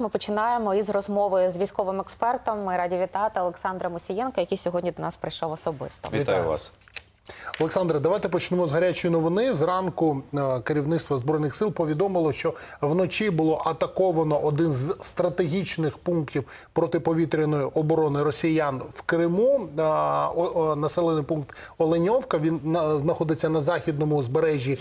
Ми починаємо із розмови з військовим експертом. Ми раді вітати Олександра Мусієнка, який сьогодні до нас прийшов особисто. Вітаю, вас. Олександре, давайте почнемо з гарячої новини. Зранку е, керівництво збройних сил повідомило, що вночі було атаковано один з стратегічних пунктів протиповітряної оборони росіян в Криму. Е, населений пункт Оленьовка він знаходиться на західному узбережжі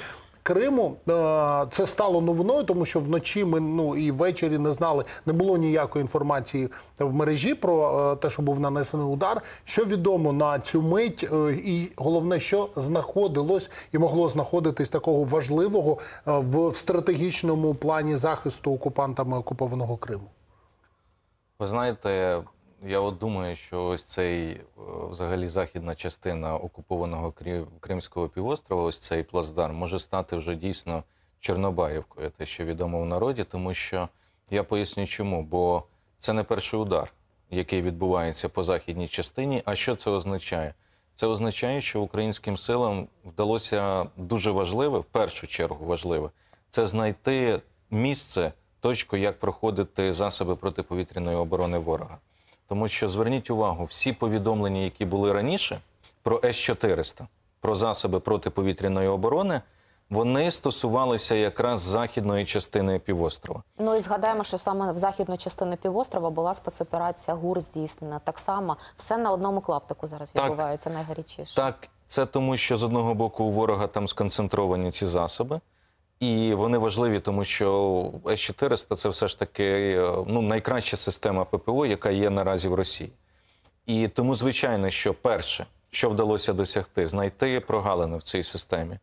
Криму е, це стало новиною, тому що вночі ми ну і ввечері не знали, не було ніякої інформації в мережі про е, те, що був нанесений удар. Що відомо на цю мить, е, і головне, що знаходилось і могло знаходитись такого важливого в стратегічному плані захисту окупантами окупованого Криму. Ви знаєте. Я от думаю, що ось цей е, взагалі західна частина окупованого Кримського півострова, ось цей плацдарм, може стати вже дійсно Чорнобаївкою, те, що відомо в народі, тому що я поясню, чому, бо це не перший удар, який відбувається по західній частині. А що це означає? Це означає, що українським силам вдалося дуже важливе, в першу чергу важливе, це знайти місце, точку, як проходити засоби протиповітряної оборони ворога. Тому що зверніть увагу, всі повідомлення, які були раніше, про С-400, про засоби протиповітряної оборони. Вони стосувалися якраз західної частини півострова. Ну і згадаємо, що саме в західну частину півострова була спецоперація ГУР здійснена. Так само все на одному клаптику зараз так, найгарячіше. Так, це тому, що з одного боку у ворога там сконцентровані ці засоби. І вони важливі, тому що С-400 це все ж таки е, ну, найкраща система ППО, яка є наразі в Росії. І тому, звичайно, що перше, що вдалося досягти, знайти прогалини в цій системі.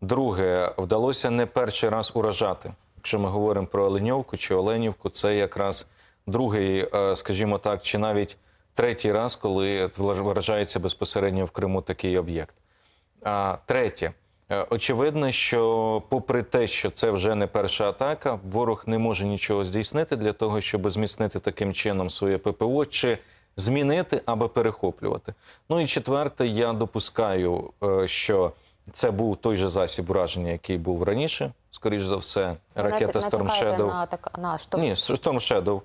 Друге, вдалося не перший раз уражати. Якщо ми говоримо про Оленьовку чи Оленівку, це якраз другий, е, скажімо так, чи навіть третій раз, коли вражається безпосередньо в Криму такий об'єкт. а Третє. Е, очевидно, що, попри те, що це вже не перша атака, ворог не може нічого здійснити для того, щоб зміцнити таким чином своє ППО чи змінити або перехоплювати. Ну і четверте, я допускаю, е, що це був той же засіб враження, який був раніше, скоріш за все, ракета Storm Shadow. На, так, на, Ні, Storm Shadow.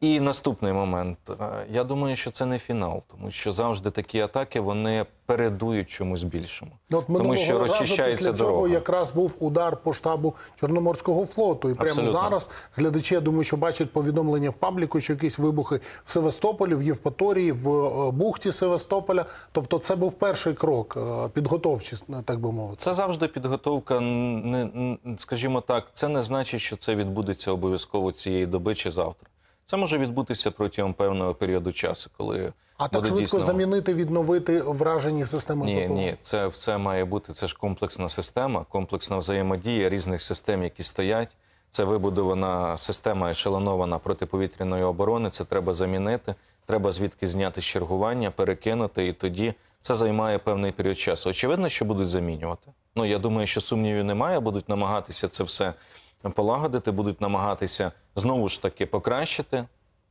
І наступний момент. Е, я думаю, що це не фінал, тому що завжди такі атаки вони передують чомусь більшому. Ну, от тому що розчищається дорога. цього якраз був удар по штабу Чорноморського флоту. І прямо Абсолютно. зараз глядачі, я думаю, що бачать повідомлення в пабліку, що якісь вибухи в Севастополі, в Євпаторії, в е, Бухті Севастополя. Тобто, це був перший крок е, підготовчий, так би мовити. Це завжди підготовка. скажімо так, це не значить, що це відбудеться обов'язково цієї доби чи завтра. Це може відбутися протягом певного періоду часу, коли а так швидко дійсно... замінити, відновити вражені системи. Ні, ППО? ні, це все має бути. Це ж комплексна система, комплексна взаємодія різних систем, які стоять. Це вибудована система ешелонована протиповітряної оборони. Це треба замінити. Треба звідки зняти чергування, перекинути, і тоді це займає певний період часу. Очевидно, що будуть замінювати. Ну я думаю, що сумнівів немає, будуть намагатися це все полагодити, будуть намагатися знову ж таки покращити.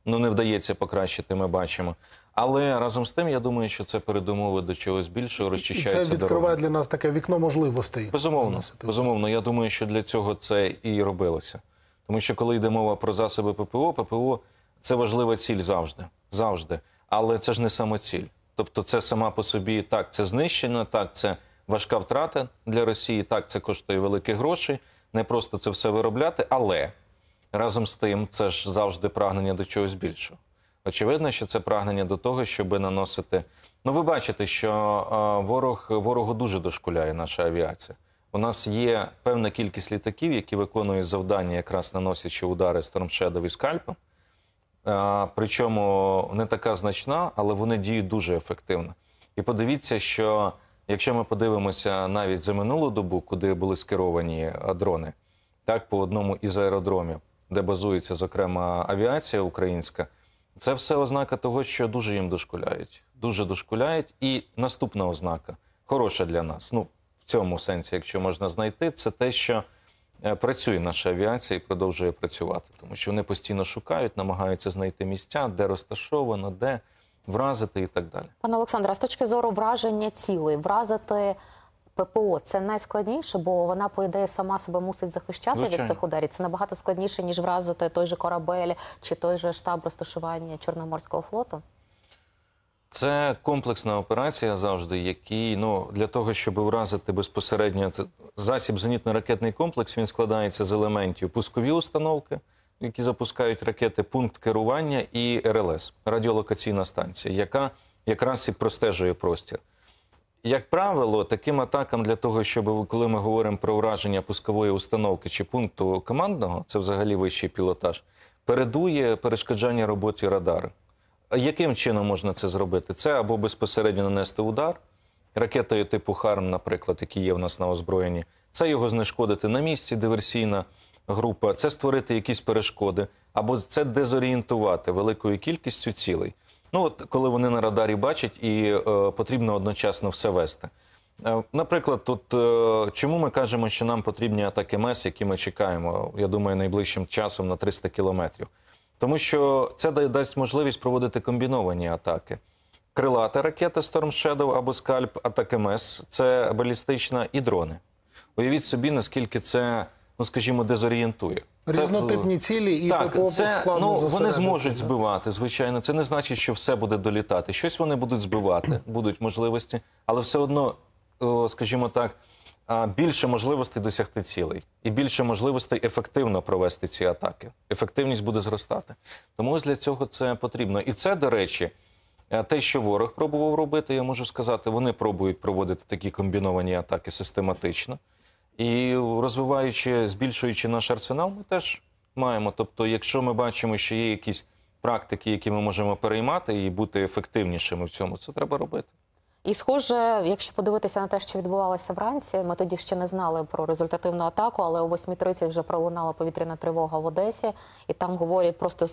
Ну не вдається покращити, ми бачимо. Але разом з тим, я думаю, що це передумови до чогось більшого розчищається. І Це відкриває дорога. для нас таке вікно можливостей. Безумовно, безумовно. Я думаю, що для цього це і робилося. Тому що коли йде мова про засоби ППО, ППО це важлива ціль завжди. завжди. Але це ж не самоціль. Тобто, це сама по собі так, це знищення, так це важка втрата для Росії, так це коштує великі гроші не просто це все виробляти, але разом з тим це ж завжди прагнення до чогось більшого. Очевидно, що це прагнення до того, щоб наносити. Ну, ви бачите, що е, ворог ворогу дуже дошкуляє наша авіація. У нас є певна кількість літаків, які виконують завдання, якраз наносячи удари Storm і скальпом. Е, причому не така значна, але вони діють дуже ефективно. І подивіться, що Якщо ми подивимося навіть за минулу добу, куди були скеровані е, дрони, так по одному із аеродромів, де базується зокрема авіація українська, це все ознака того, що дуже їм дошкуляють. Дуже дошкуляють. І наступна ознака хороша для нас. Ну в цьому сенсі, якщо можна знайти, це те, що е, працює наша авіація і продовжує працювати, тому що вони постійно шукають, намагаються знайти місця, де розташовано, де вразити і так далі. Пане Олександре, а з точки зору враження цілей, вразити ППО це найскладніше, бо вона, по ідеї, сама себе мусить захищати Звичайно. від цих ударів. Це набагато складніше, ніж вразити той же корабель чи той же штаб розташування Чорноморського флоту. Це комплексна операція завжди, які ну для того, щоб вразити безпосередньо засіб зенітно-ракетний комплекс, він складається з елементів пускові установки які запускають ракети, пункт керування і РЛС радіолокаційна станція, яка якраз і простежує простір. Як правило, таким атакам для того, щоб коли ми говоримо про враження пускової установки чи пункту командного, це взагалі вищий пілотаж, передує перешкоджання роботі радару. Яким чином можна це зробити? Це або безпосередньо нанести удар ракетою типу Харм, наприклад, які є в нас на озброєнні, це його знешкодити на місці диверсійна група, це створити якісь перешкоди, або це дезорієнтувати великою кількістю цілей. Ну от коли вони на радарі бачать, і е, потрібно одночасно все вести. Е, наприклад, тут е, чому ми кажемо, що нам потрібні атаки МЕС, які ми чекаємо, я думаю, найближчим часом на 300 кілометрів, тому що це дасть можливість проводити комбіновані атаки. Крилата ракета Storm Shadow або скальп, атаки МЕС це балістична і дрони. Уявіть собі, наскільки це ну скажімо, дезорієнтує. Різнотипні е, цілі і так, по це, ну, вони зможуть збивати, звичайно. Це не значить, що все буде долітати. Щось вони будуть збивати, будуть можливості, але все одно, скажімо так, більше можливостей досягти цілей, і більше можливостей ефективно провести ці атаки. Ефективність буде зростати. Тому ось для цього це потрібно. І це, до речі, е, те, що ворог пробував робити, я можу сказати, вони пробують проводити такі комбіновані атаки систематично. І розвиваючи, збільшуючи наш арсенал, ми теж маємо. Тобто, якщо ми бачимо, що є якісь практики, які ми можемо переймати і бути ефективнішими в цьому, це треба робити. І, схоже, якщо подивитися на те, що відбувалося вранці, ми тоді ще не знали про результативну атаку, але о 8.30 вже пролунала повітряна тривога в Одесі, і там говорять просто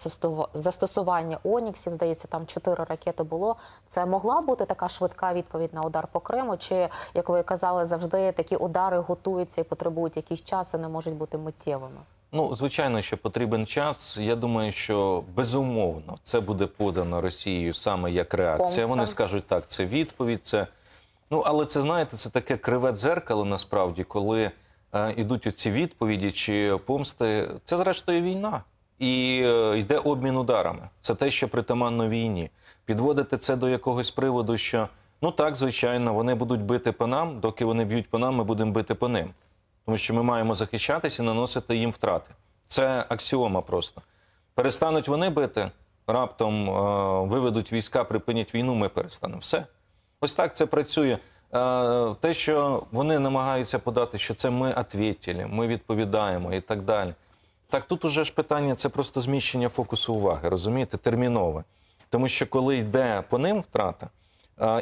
застосування Оніксів. Здається, там чотири ракети було. Це могла бути така швидка відповідь на удар по Криму. Чи як ви казали, завжди такі удари готуються і потребують якийсь час і не можуть бути миттєвими? Ну, звичайно, що потрібен час. Я думаю, що безумовно це буде подано Росією саме як реакція. Помста. Вони скажуть так, це відповідь. це... Ну, але це знаєте, це таке криве дзеркало насправді, коли е, йдуть оці відповіді чи помсти. Це, зрештою, війна. І е, йде обмін ударами. Це те, що притаманно війні. Підводити це до якогось приводу, що ну так, звичайно, вони будуть бити по нам, доки вони б'ють по нам, ми будемо бити по ним тому що ми маємо захищатися і наносити їм втрати. Це аксіома просто. Перестануть вони бити, раптом е, виведуть війська, припинять війну, ми перестанемо. Все. Ось так це працює. Е, те, що вони намагаються подати, що це ми ответили, ми відповідаємо і так далі. Так, тут уже ж питання це просто зміщення фокусу уваги, розумієте, термінове. Тому що коли йде по ним втрата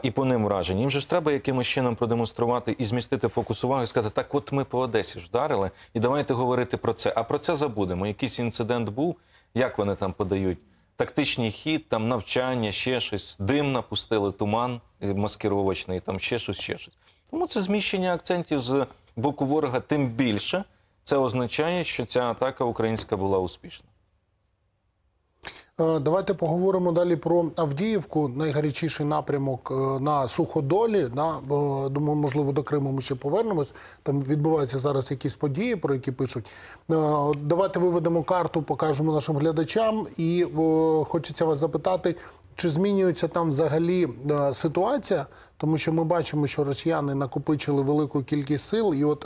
і по ним вражені. Їм же ж треба якимось чином продемонструвати і змістити фокус уваги, сказати, так от ми по Одесі ж вдарили, і давайте говорити про це. А про це забудемо. Якийсь інцидент був, як вони там подають. Тактичний хід, там навчання, ще щось, дим напустили, туман маскировочний, там ще щось, ще щось. Тому це зміщення акцентів з боку ворога тим більше. Це означає, що ця атака українська була успішна. Е, давайте поговоримо далі про Авдіївку, найгарячіший напрямок е, на суходолі. Да? Думаю, можливо, до Криму ми ще повернемось. Там відбуваються зараз якісь події, про які пишуть. Е, давайте виведемо карту, покажемо нашим глядачам, і хочеться вас запитати, чи змінюється там взагалі ситуація, тому що ми бачимо, що росіяни накопичили велику кількість сил, і от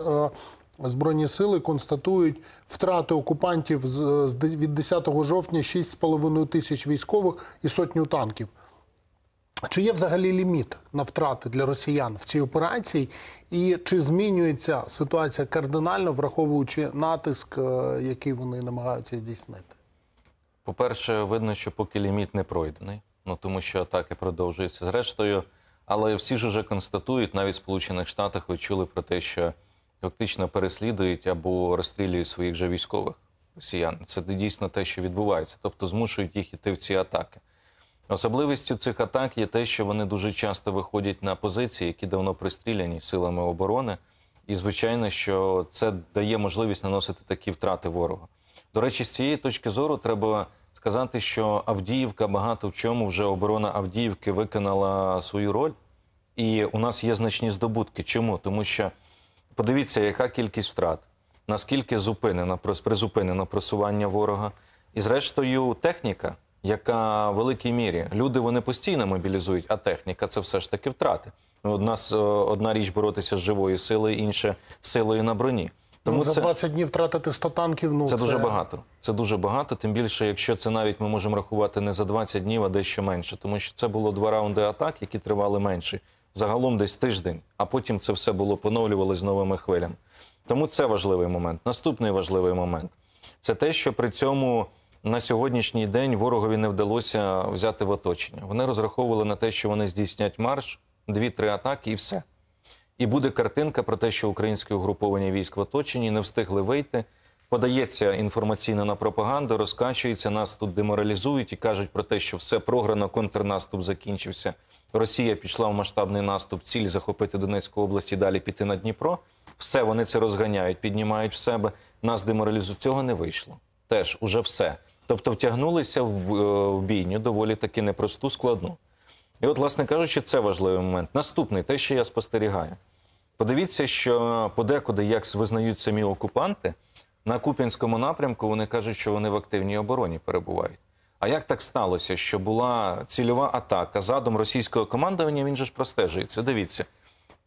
Збройні сили констатують втрати окупантів від 10 жовтня 6,5 тисяч військових і сотню танків. Чи є взагалі ліміт на втрати для росіян в цій операції, і чи змінюється ситуація кардинально, враховуючи натиск, е, який вони намагаються здійснити? По-перше, видно, що поки ліміт не пройдений, ну тому що атаки продовжуються зрештою. Але всі ж уже констатують, навіть в Сполучених Штатах ви чули про те, що фактично переслідують або розстрілюють своїх же військових росіян. Це дійсно те, що відбувається, тобто змушують їх іти в ці атаки. Особливістю цих атак є те, що вони дуже часто виходять на позиції, які давно пристріляні силами оборони. І звичайно, що це дає можливість наносити такі втрати ворога. До речі, з цієї точки зору треба сказати, що Авдіївка багато в чому вже оборона Авдіївки виконала свою роль, і у нас є значні здобутки. Чому тому, що Подивіться, яка кількість втрат, наскільки зупинена, призупинено просування ворога. І, зрештою, техніка, яка в великій мірі люди вони постійно мобілізують, а техніка це все ж таки втрати. Одна е, одна річ боротися з живою силою, інша силою на броні. Тому ну, за це, днів втратити 100 танків. Ну це, це дуже багато. Це дуже багато. Тим більше, якщо це навіть ми можемо рахувати не за 20 днів, а дещо менше, тому що це було два раунди атак, які тривали менше загалом десь тиждень, а потім це все було поновлювалося з новими хвилями. Тому це важливий момент. Наступний важливий момент це те, що при цьому на сьогоднішній день ворогові не вдалося взяти в оточення. Вони розраховували на те, що вони здійснять марш, дві-три атаки і все. І буде картинка про те, що українські угруповання військ в оточенні не встигли вийти подається інформаційно на пропаганду, розкачується, нас тут деморалізують і кажуть про те, що все програно, контрнаступ закінчився. Росія пішла в масштабний наступ, ціль захопити Донецьку область і далі піти на Дніпро. Все вони це розганяють, піднімають в себе. Нас деморалізують. Цього не вийшло. Теж уже все. Тобто втягнулися в, е, в бійню доволі таки непросту, складну. І, от, власне кажучи, це важливий момент. Наступний, те, що я спостерігаю. Подивіться, що подекуди, як визнають самі окупанти, на Куп'янському напрямку вони кажуть, що вони в активній обороні перебувають. А як так сталося, що була цільова атака задом російського командування? Він же ж простежується. Дивіться,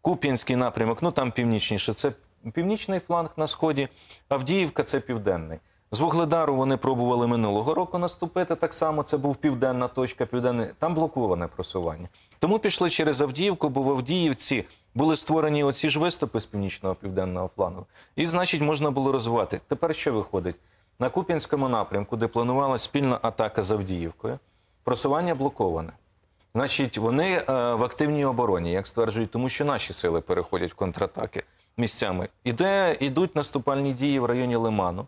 Куп'янський напрямок, ну там північніше, це північний фланг на сході, Авдіївка це південний. З Вугледару вони пробували минулого року наступити. Так само це був південна точка, південний там блоковане просування. Тому пішли через Авдіївку, бо в Авдіївці були створені оці ж виступи з північного південного плану. І, значить, можна було розвивати. Тепер що виходить? На Куп'янському напрямку, де планувала спільна атака з Авдіївкою, просування блоковане. Значить, вони е, в активній обороні, як стверджують, тому що наші сили переходять в контратаки місцями. Іде йдуть наступальні дії в районі Лиману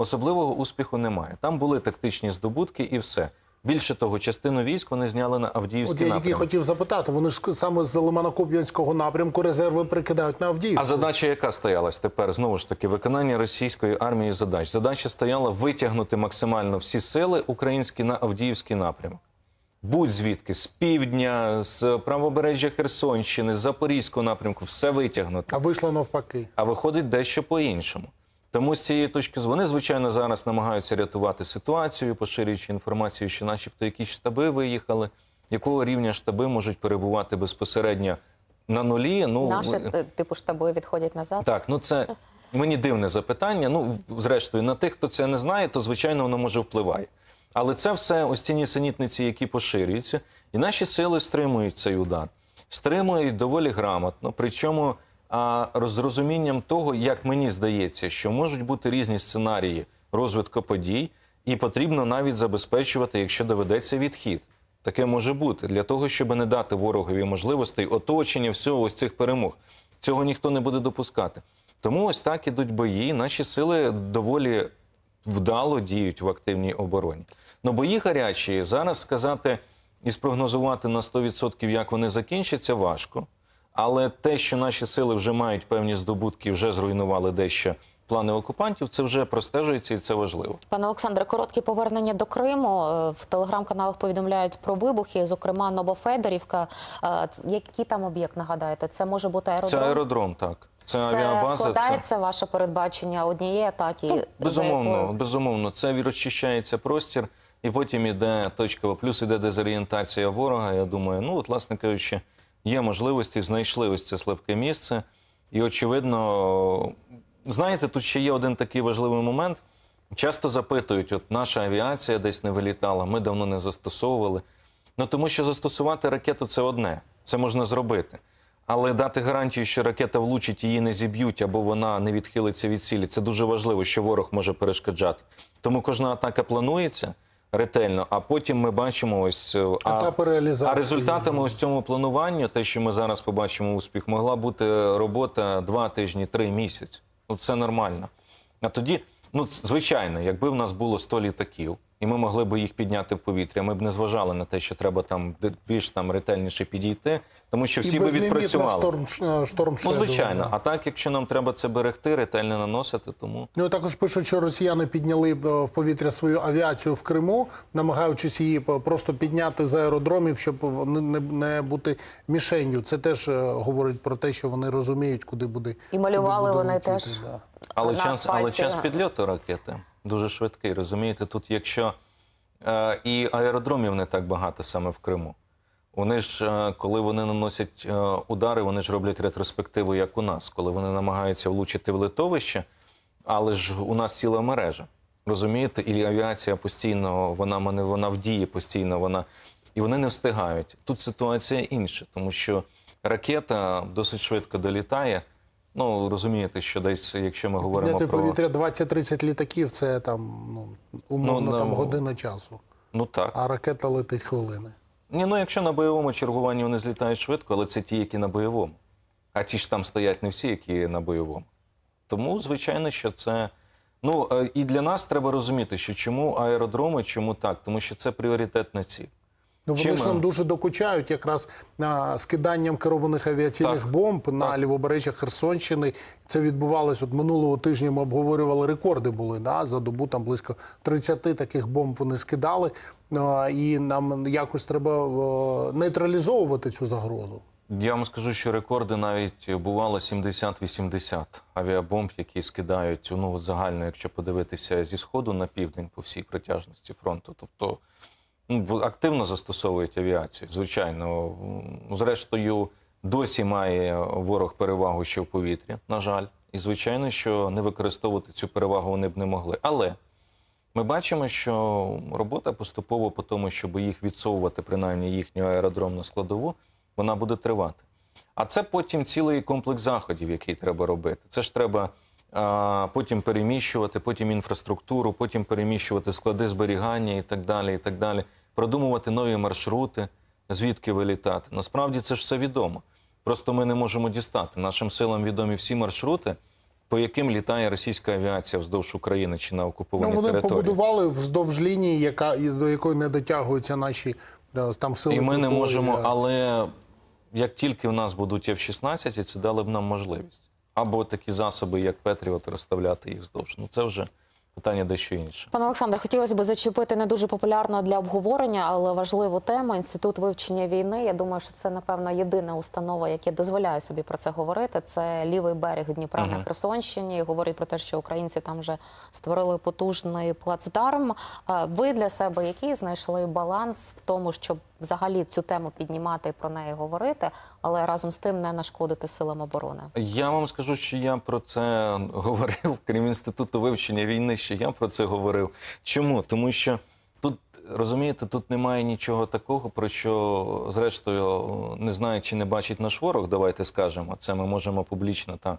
особливого успіху немає. Там були тактичні здобутки і все. Більше того, частину військ вони зняли на Авдіївський От я напрямок. хотів запитати. Вони ж саме з Лиманокоп'янського напрямку резерви прикидають на Авдіївку. А задача, яка стоялась тепер знову ж таки, виконання російської армії задач. Задача стояла витягнути максимально всі сили українські на Авдіївський напрямок. Будь-звідки з півдня, з правобережжя Херсонщини, з Запорізького напрямку, все витягнути. А вийшло навпаки. А виходить дещо по іншому. Тому з цієї точки зору, вони, звичайно, зараз намагаються рятувати ситуацію, поширюючи інформацію, що, начебто, якісь штаби виїхали, якого рівня штаби можуть перебувати безпосередньо на нулі. Ну наші е, типу штаби відходять назад. Так, ну це мені дивне запитання. Ну, зрештою, на тих, хто це не знає, то звичайно воно може впливає. Але це все ось ці нісенітниці, які поширюються, і наші сили стримують цей удар, стримують доволі грамотно. Причому а з розумінням того, як мені здається, що можуть бути різні сценарії розвитку подій, і потрібно навіть забезпечувати, якщо доведеться відхід. Таке може бути для того, щоб не дати ворогові можливостей оточення всього ось цих перемог. Цього ніхто не буде допускати. Тому ось так ідуть бої. Наші сили доволі вдало діють в активній обороні. Ну бої гарячі зараз сказати і спрогнозувати на 100% як вони закінчаться, важко. Але те, що наші сили вже мають певні здобутки, вже зруйнували дещо. Плани окупантів це вже простежується і це важливо. Пане Олександре, коротке повернення до Криму е, в телеграм-каналах повідомляють про вибухи, зокрема Новофедорівка. Е, який там об'єкт нагадаєте? Це може бути аеродром? Це аеродром, так це, це авіабаза. це... ваше передбачення однієї атаки. Ну, безумовно, якою... безумовно, це розчищається простір, і потім іде точкова плюс іде дезорієнтація ворога. Я думаю, ну от, власне кажучи є можливості, знайшли ось це слабке місце. І, очевидно, знаєте, тут ще є один такий важливий момент. Часто запитують: от наша авіація десь не вилітала, ми давно не застосовували. Ну тому що застосувати ракету це одне, це можна зробити. Але дати гарантію, що ракета влучить, її не зіб'ють або вона не відхилиться від цілі, це дуже важливо, що ворог може перешкоджати. Тому кожна атака планується ретельно. А потім ми бачимо ось е, а, а результатами ось цьому плануванню, те, що ми зараз побачимо успіх, могла бути робота два тижні, три місяці. Ну це нормально. А тоді, ну звичайно, якби в нас було 100 літаків і ми могли би їх підняти в повітря. Ми б не зважали на те, що треба там більш там ретельніше підійти, тому що всі і би відпрацювали шторм, е, шторм Ну, звичайно. А так, якщо нам треба це берегти, ретельно наносити, тому ну також пишуть, що росіяни підняли е, в повітря свою авіацію в Криму, намагаючись її е, просто підняти з аеродромів, щоб не, не бути мішенью. Це теж говорить про те, що вони розуміють, куди буде і малювали куди вони теж. Да. Але час, але час підльоту ракети дуже швидкий. Розумієте, тут якщо е, і аеродромів не так багато саме в Криму. Вони ж, е, коли вони наносять е, удари, вони ж роблять ретроспективу, як у нас, коли вони намагаються влучити в литовище, але ж у нас ціла мережа. Розумієте, і авіація постійно вона мене вона в дії постійно вона і вони не встигають. Тут ситуація інша, тому що ракета досить швидко долітає. Ну розумієте, що десь, якщо ми говоримо Підняти типу, про повітря 20-30 літаків, це там ну умовно ну, там ну, година часу. Ну так а ракета летить хвилини. Ні, ну якщо на бойовому чергуванні вони злітають швидко, але це ті, які на бойовому. А ті ж там стоять не всі, які на бойовому. Тому, звичайно, що це. Ну е, і для нас треба розуміти, що чому аеродроми, чому так, тому що це пріоритетна ціль. Ну вони ж нам дуже докучають якраз а, скиданням керованих авіаційних так, бомб на лівобережжя Херсонщини. Це відбувалось от минулого тижня. Ми обговорювали рекорди. Були да за добу там близько 30 таких бомб вони скидали, а, і нам якось треба а, нейтралізовувати цю загрозу. Я вам скажу, що рекорди навіть бувало 70-80 авіабомб, які скидають ну загально, якщо подивитися зі сходу на південь по всій протяжності фронту, тобто. Ну, активно застосовують авіацію. Звичайно, зрештою, досі має ворог перевагу ще в повітрі, на жаль. І звичайно, що не використовувати цю перевагу вони б не могли. Але ми бачимо, що робота поступово по тому, щоб їх відсовувати, принаймні їхню аеродромну складову, вона буде тривати. А це потім цілий комплекс заходів, який треба робити. Це ж треба а, потім переміщувати, потім інфраструктуру, потім переміщувати склади зберігання і так далі, і так далі продумувати нові маршрути, звідки вилітати. Насправді це ж все відомо. Просто ми не можемо дістати. Нашим силам відомі всі маршрути, по яким літає російська авіація вздовж України чи на окупованій ну, вони території. Вони побудували вздовж лінії, яка до якої не дотягуються наші там сили. І ми не можемо, авіації. але як тільки в нас будуть F-16, це дали б нам можливість. Або такі засоби, як Петріот, розставляти їх вздовж. Ну це вже. Питання дещо інше. Пане Олександре, хотілося б зачепити не дуже популярно для обговорення, але важливу тему інститут вивчення війни. Я думаю, що це напевно єдина установа, яка дозволяє собі про це говорити. Це лівий берег Дніпра угу. на Херсонщині. Говорить про те, що українці там вже створили потужний плацдарм. Ви для себе які знайшли баланс в тому, щоб взагалі цю тему піднімати і про неї говорити, але разом з тим не нашкодити силам оборони. Я вам скажу, що я про це говорив, крім інституту вивчення війни, Що я про це говорив. Чому? Тому що тут розумієте, тут немає нічого такого, про що зрештою не знає чи не бачить наш ворог. Давайте скажемо. Це ми можемо публічно та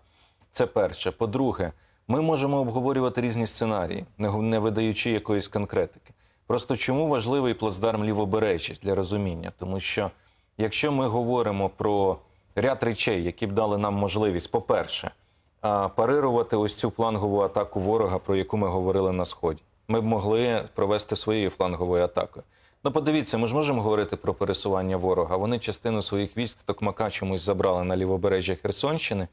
це перше. По-друге, ми можемо обговорювати різні сценарії, не видаючи якоїсь конкретики. Просто чому важливий плацдарм лівобережжя для розуміння? Тому що якщо ми говоримо про ряд речей, які б дали нам можливість, по-перше, парирувати ось цю флангову атаку ворога, про яку ми говорили на сході, ми б могли провести своєю фланговою атакою. Ну, подивіться, ми ж можемо говорити про пересування ворога. Вони частину своїх військ з Токмака чомусь забрали на лівобережжя Херсонщини.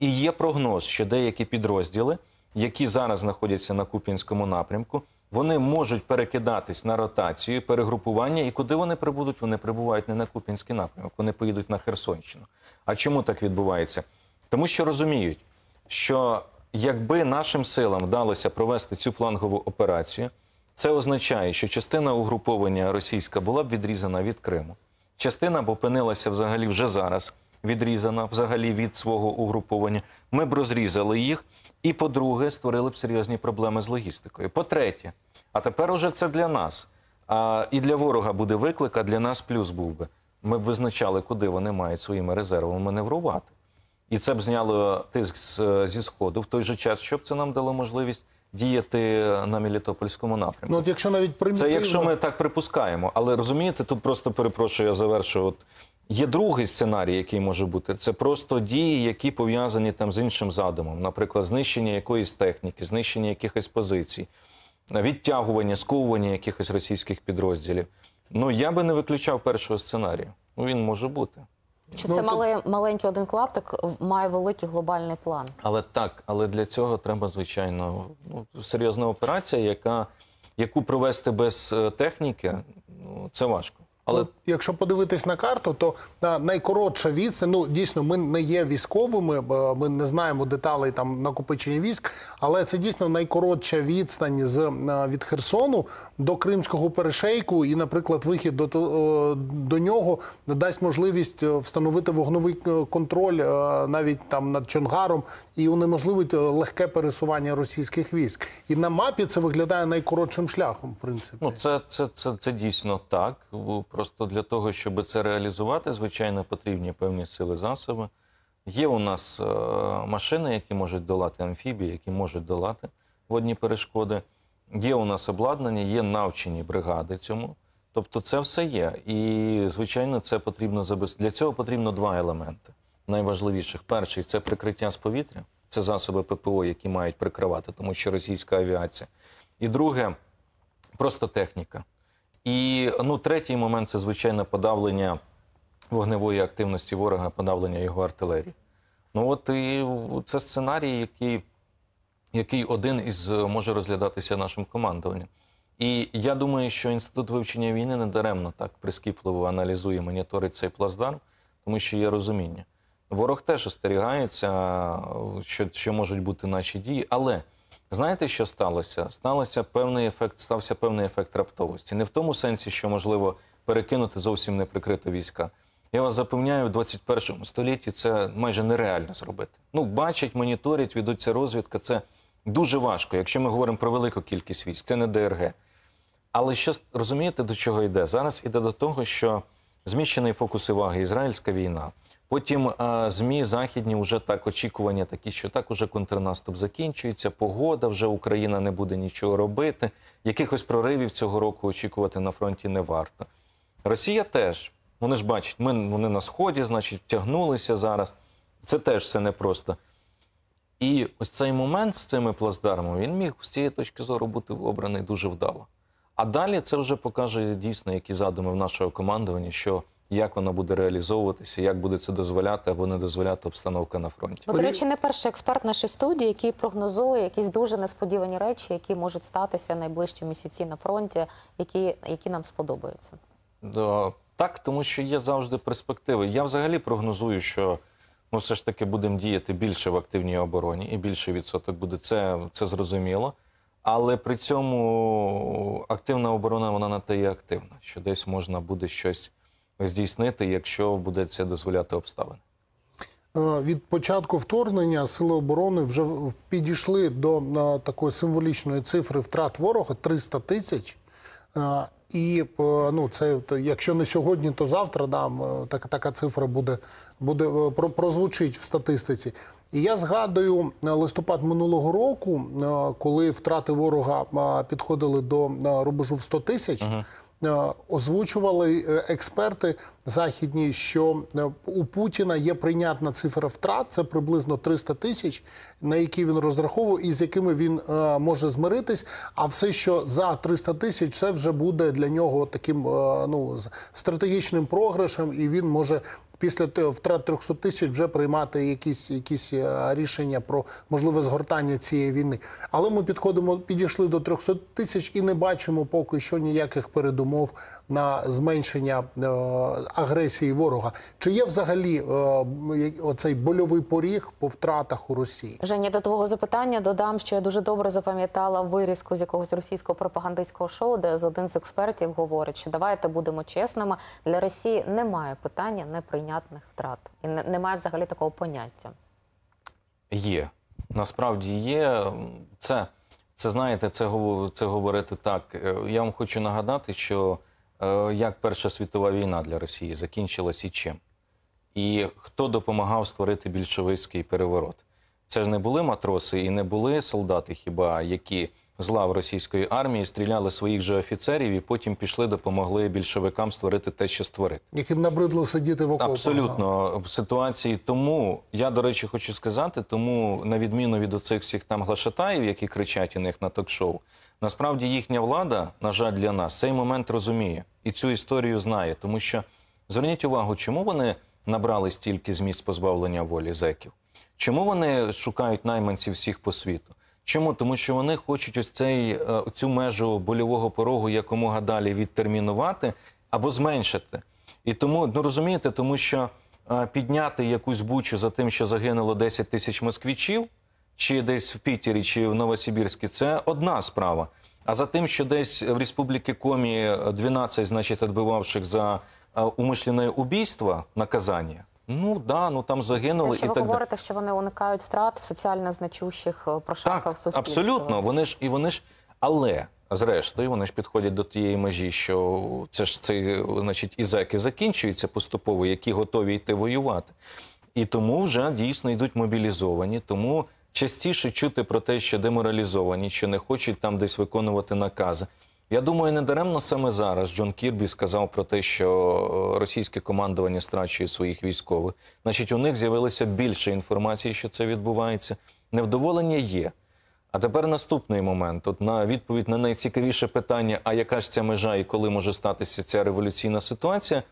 І є прогноз, що деякі підрозділи, які зараз знаходяться на Куп'янському напрямку, вони можуть перекидатись на ротацію, перегрупування, і куди вони прибудуть? Вони прибувають не на Купінський напрямок, вони поїдуть на Херсонщину. А чому так відбувається? Тому що розуміють, що якби нашим силам вдалося провести цю флангову операцію, це означає, що частина угруповання російська була б відрізана від Криму, частина б опинилася взагалі вже зараз, відрізана взагалі від свого угруповання. Ми б розрізали їх. І по-друге, створили б серйозні проблеми з логістикою. По-третє, а тепер уже це для нас. А, І для ворога буде виклик, а для нас плюс був би. Ми б визначали, куди вони мають своїми резервами маневрувати. І це б зняло тиск зі сходу в той же час, щоб це нам дало можливість діяти на Мелітопольському напрямку. Ну, от якщо навіть примітивно... Це якщо ми так припускаємо, але розумієте, тут просто перепрошую, я завершу. От Є другий сценарій, який може бути, це просто дії, які пов'язані там з іншим задумом, наприклад, знищення якоїсь техніки, знищення якихось позицій, відтягування, сковування якихось російських підрозділів. Ну я би не виключав першого сценарію. Ну він може бути. Чи ну, це то... маленький один клаптик має великий глобальний план? Але так, але для цього треба звичайно ну, серйозна операція, яка яку провести без е, техніки, ну це важко. Але ну, якщо подивитись на карту, то е, найкоротша відстань, ну дійсно, ми не є військовими, бо ми не знаємо деталей там накопичення військ, але це дійсно найкоротша відстань з е, від Херсону до Кримського перешейку, і, наприклад, вихід до е, до нього дасть можливість встановити вогновий контроль навіть там над Чонгаром і унеможливить легке пересування російських військ. І на мапі це виглядає найкоротшим шляхом. в Принципі, ну це це це, це дійсно так. Просто для того, щоб це реалізувати, звичайно, потрібні певні сили засоби. Є у нас е, машини, які можуть долати амфібії, які можуть долати водні перешкоди. Є у нас обладнання, є навчені бригади цьому. Тобто, це все є. І, звичайно, це потрібно забезпечити. Для цього потрібно два елементи найважливіших. Перший це прикриття з повітря, це засоби ППО, які мають прикривати, тому що російська авіація. І друге просто техніка. І ну, третій момент це звичайно подавлення вогневої активності ворога, подавлення його артилерії. Ну от і це сценарій, який який один із може розглядатися нашим командуванням. І я думаю, що інститут вивчення війни не даремно так прискіпливо аналізує, моніторить цей плацдарм, тому що є розуміння. Ворог теж остерігається, що що можуть бути наші дії, але Знаєте, що сталося? Сталося певний ефект, стався певний ефект раптовості. Не в тому сенсі, що можливо перекинути зовсім неприкрито війська. Я вас запевняю, в 21 столітті це майже нереально зробити. Ну, бачать, моніторять, ведуться розвідка. Це дуже важко, якщо ми говоримо про велику кількість військ, це не ДРГ. Але що розумієте, до чого йде? Зараз іде до того, що зміщений фокус уваги ізраїльська війна. Потім е, змі західні вже так очікування, такі що так уже контрнаступ закінчується. Погода вже Україна не буде нічого робити. Якихось проривів цього року очікувати на фронті не варто. Росія теж вони ж бачать, ми вони на сході, значить, втягнулися зараз. Це теж все непросто. І ось цей момент з цими плацдармами він міг з цієї точки зору бути обраний дуже вдало. А далі це вже покаже дійсно, які задуми в нашого командування. що як вона буде реалізовуватися, як буде це дозволяти або не дозволяти обстановка на фронті. до речі, не перший експерт нашої студії, який прогнозує якісь дуже несподівані речі, які можуть статися найближчі місяці на фронті, які які нам сподобаються. Да, так, тому що є завжди перспективи. Я взагалі прогнозую, що. Ми ну, все ж таки будемо діяти більше в активній обороні, і більше відсоток буде це це зрозуміло. Але при цьому активна оборона вона на те є активна, що десь можна буде щось здійснити, якщо буде це дозволяти обставини? Е, від початку вторгнення сили оборони вже підійшли до е, такої символічної цифри втрат ворога 300 тисяч. Е, і ну, це якщо не сьогодні, то завтра да, так, така цифра буде буде прозвучить в статистиці. І я згадую листопад минулого року, коли втрати ворога підходили до рубежу в 100 тисяч. Ага озвучували е, експерти західні, що е, у Путіна є прийнятна цифра втрат, це приблизно 300 тисяч, на які він розраховував і з якими він е, може змиритись. А все, що за 300 тисяч, це вже буде для нього таким ну стратегічним програшем, і він може після втрат 300 тисяч вже приймати якісь якісь е, рішення про можливе згортання цієї війни. Але ми підходимо, підійшли до 300 тисяч і не бачимо поки що ніяких передумов на зменшення е, агресії ворога. Чи є взагалі е, оцей больовий поріг по втратах у Росії? Женя, до твого запитання додам, що я дуже добре запам'ятала вирізку з якогось російського пропагандистського шоу, де з один з експертів говорить, що давайте будемо чесними для Росії. Немає питання не прийняти невийнятних втрат, і немає взагалі такого поняття. Є насправді є це. Це знаєте, це це говорити так. Е, я вам хочу нагадати, що е, як Перша світова війна для Росії закінчилась і чим, і хто допомагав створити більшовицький переворот. Це ж не були матроси і не були солдати, хіба які з лав російської армії, стріляли своїх же офіцерів і потім пішли, допомогли більшовикам створити те, що створити. Яким набридло сидіти в окопах. абсолютно в ситуації. Тому я до речі хочу сказати, тому на відміну від оцих всіх там глашатаїв, які кричать у них на ток-шоу, насправді їхня влада, на жаль, для нас цей момент розуміє і цю історію знає, тому що зверніть увагу, чому вони набрали стільки зміст позбавлення волі зеків. Чому вони шукають найманців всіх по світу? Чому тому, що вони хочуть ось цей е, цю межу больового порогу якомога далі відтермінувати або зменшити, і тому ну розумієте, тому що е, підняти якусь бучу за тим, що загинуло 10 тисяч москвічів, чи десь в Пітері, чи в Новосибірській, це одна справа. А за тим, що десь в Республіки Комі 12, значить, відбивавших за е, умишлене убійство наказання. Ну да, ну там загинули Те, і ви так говорите, далі. що вони уникають втрат в соціально значущих е, прошарках суспільства. Абсолютно, вони ж і вони ж, але зрештою вони ж підходять до тієї межі, що це ж цей, значить, і зеки закінчуються поступово, які готові йти воювати. І тому вже дійсно йдуть мобілізовані. Тому частіше чути про те, що деморалізовані, що не хочуть там десь виконувати накази. Я думаю, не даремно саме зараз Джон Кірбі сказав про те, що е, російське командування страчує своїх військових. Значить, у них з'явилося більше інформації, що це відбувається. Невдоволення є. А тепер наступний момент. От на відповідь на найцікавіше питання: а яка ж ця межа і коли може статися ця революційна ситуація?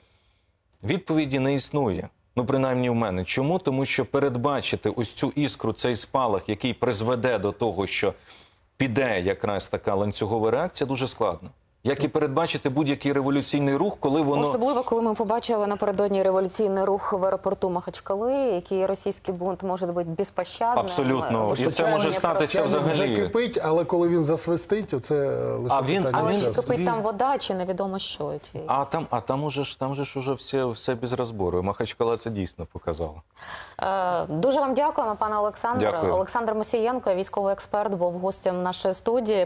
Відповіді не існує. Ну, принаймні, в мене. Чому? Тому що передбачити ось цю іскру, цей спалах, який призведе до того, що піде якраз така ланцюгова реакція, дуже складно як і передбачити будь-який революційний рух, коли воно особливо, коли ми побачили напередодні революційний рух в аеропорту Махачкали, який російський бунт може бути безпощадним. абсолютно і це може статися взагалі. Вже кипить, але коли він засвистить, оце лише а він, питання а він часу. кипить там вода, чи невідомо що чи а там, вже ж уже все, без розбору. Махачкала це дійсно показала. Е, дуже вам дякуємо, пане Олександре. Дякую. Олександр Мосієнко, військовий експерт, був гостем нашої студії.